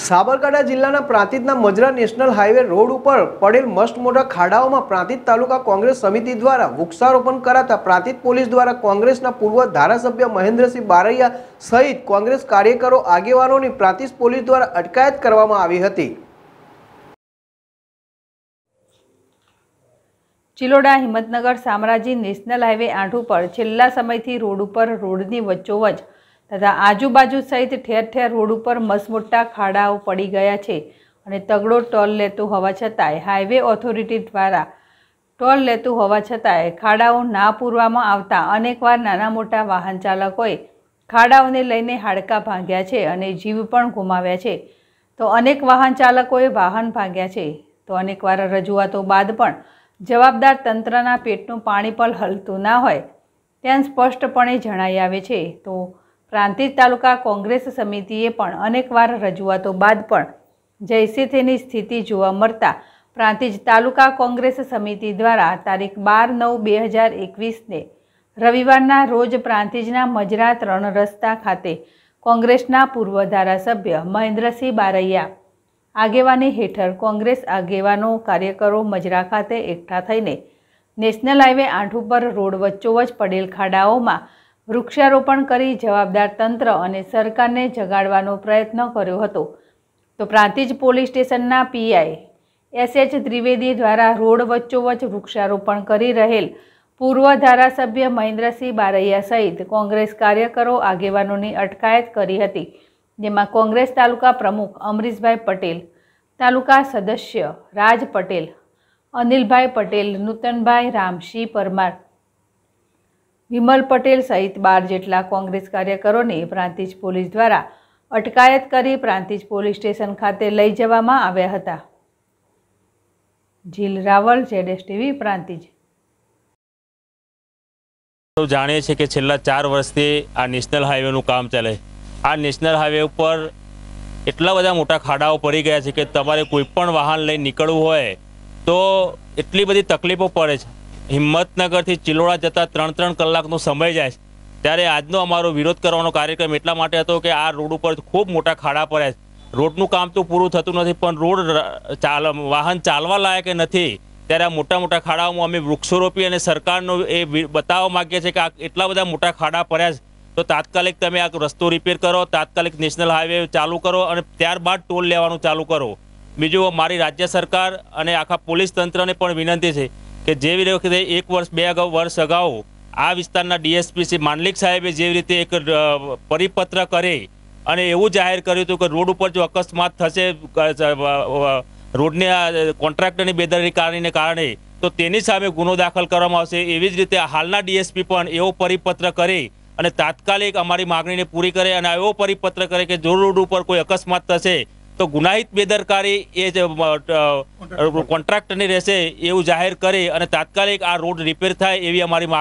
સાબરકાંઠા જિલ્લાના પ્રાંતિજના Majra national highway road ઉપર પડેલ મસ્ત મોટા ખાડાઓમાં પ્રાંતિજ તાલુકા કોંગ્રેસ સમિતિ દ્વારા વૃક્ષારોપણ કરાતા પ્રાંતિજ પોલીસ દ્વારા કોંગ્રેસના પૂર્વ ધારાસભ્ય મહેન્દ્રસિંહ બારૈયા સહિત કોંગ્રેસ કાર્યકરો આગેવાનોની પ્રાંતિજ પોલીસ દ્વારા અટકાયત કરવામાં આવી હતી ચિલોડા હિંમતનગર સામ્રાજી નેશનલ હાઈવે આઠ પર છેલ્લા સમયથી રોડ ઉપર રોડની વચ્ચોવચ્ચ તથા આજુબાજુ સહિત ઠેર ઠેર રોડ ઉપર મસમોટા ખાડાઓ પડી ગયા છે અને તગડો ટોલ લેતો હોવા છતાંય હાઈવે ઓથોરિટી દ્વારા ટોલ લેતું હોવા છતાંય ખાડાઓ ના પૂરવામાં આવતા અનેકવાર નાના મોટા વાહન ચાલકોએ ખાડાઓને લઈને હાડકાં ભાંગ્યા છે અને જીવ પણ ગુમાવ્યા છે તો અનેક વાહન ચાલકોએ વાહન ભાંગ્યા છે તો અનેકવાર રજૂઆતો બાદ પણ જવાબદાર તંત્રના પેટનું પાણી પણ હલતું ના હોય તેમ સ્પષ્ટપણે જણાઈ આવે છે તો પ્રાંતિજ તાલુકા કોંગ્રેસ સમિતિએ પણ અનેકવાર રજૂઆતો બાદ પણ જૈસે તેની સ્થિતિ જોવા મળતા પ્રાંતિજ તાલુકા કોંગ્રેસ સમિતિ દ્વારા તારીખ બાર નવ બે હજાર એકવીસને રવિવારના રોજ પ્રાંતિજના મજરા ત્રણ રસ્તા ખાતે કોંગ્રેસના પૂર્વ ધારાસભ્ય મહેન્દ્રસિંહ બારૈયા આગેવાની હેઠળ કોંગ્રેસ આગેવાનો કાર્યકરો મજરા ખાતે એકઠા થઈને નેશનલ હાઈવે આઠ ઉપર રોડ વચ્ચોવચ પડેલ ખાડાઓમાં વૃક્ષારોપણ કરી જવાબદાર તંત્ર અને સરકારને જગાડવાનો પ્રયત્ન કર્યો હતો તો પ્રાંતિજ પોલીસ સ્ટેશનના પીઆઈ એસએચ ત્રિવેદી દ્વારા રોડ વચ્ચોવચ્ચ વૃક્ષારોપણ કરી રહેલ પૂર્વ ધારાસભ્ય મહેન્દ્રસિંહ બારૈયા સહિત કોંગ્રેસ કાર્યકરો આગેવાનોની અટકાયત કરી હતી જેમાં કોંગ્રેસ તાલુકા પ્રમુખ અમરીશભાઈ પટેલ તાલુકા સદસ્ય રાજ પટેલ અનિલભાઈ પટેલ નૂતનભાઈ રામસિંહ પરમાર વિમલ પટેલ સહિત બાર જેટલા કોંગ્રેસ કાર્યકરોને પ્રાંતિજ પોલીસ દ્વારા અટકાયત કરી પ્રાંતિજ પોલીસ સ્ટેશન ખાતે લઈ જવામાં આવ્યા હતા જીલ રાવલ જેડેસ ટીવી પ્રાંતિજ જાણીએ છીએ કે છેલ્લા ચાર વર્ષથી આ નેશનલ હાઈવેનું કામ ચાલે આ નેશનલ હાઈવે ઉપર એટલા બધા મોટા ખાડાઓ પડી ગયા છે કે તમારે કોઈ પણ વાહન લઈ નીકળવું હોય તો એટલી બધી તકલીફો પડે છે હિંમતનગરથી ચિલોડા જતા ત્રણ ત્રણ કલાકનો સમય જાય ત્યારે આજનો અમારો વિરોધ કરવાનો કાર્યક્રમ એટલા માટે હતો કે આ રોડ ઉપર ખૂબ મોટા ખાડા પડ્યા છે રોડનું કામ તો પૂરું થતું નથી પણ રોડ ચાલ વાહન ચાલવા લાયક નથી ત્યારે આ મોટા મોટા ખાડાઓમાં અમે વૃક્ષો રોપી અને સરકારનો એ બતાવવા માગીએ છીએ કે આ એટલા બધા મોટા ખાડા પડ્યા છે તો તાત્કાલિક તમે આ રસ્તો રિપેર કરો તાત્કાલિક નેશનલ હાઈવે ચાલુ કરો અને ત્યારબાદ ટોલ લેવાનું ચાલુ કરો બીજું મારી રાજ્ય સરકાર અને આખા પોલીસ તંત્રને પણ વિનંતી છે કે જેવી વખતે એક વર્ષ બે અગાઉ વર્ષ અગાઉ આ વિસ્તારના ડીએસપી શ્રી માંડલિક સાહેબે જેવી રીતે એક પરિપત્ર કરી અને એવું જાહેર કર્યું હતું કે રોડ ઉપર જો અકસ્માત થશે રોડને કોન્ટ્રાક્ટરની બેદરકારીને કારણે તો તેની સામે ગુનો દાખલ કરવામાં આવશે એવી જ રીતે હાલના ડીએસપી પણ એવો પરિપત્ર કરી અને તાત્કાલિક અમારી માગણીને પૂરી કરે અને એવો પરિપત્ર કરે કે જો રોડ ઉપર કોઈ અકસ્માત થશે તો ગુનાહિત બેદરકારી એ જ કોન્ટ્રાક્ટની રહેશે એવું જાહેર કરે અને તાત્કાલિક આ રોડ રિપેર થાય એવી અમારી માગણી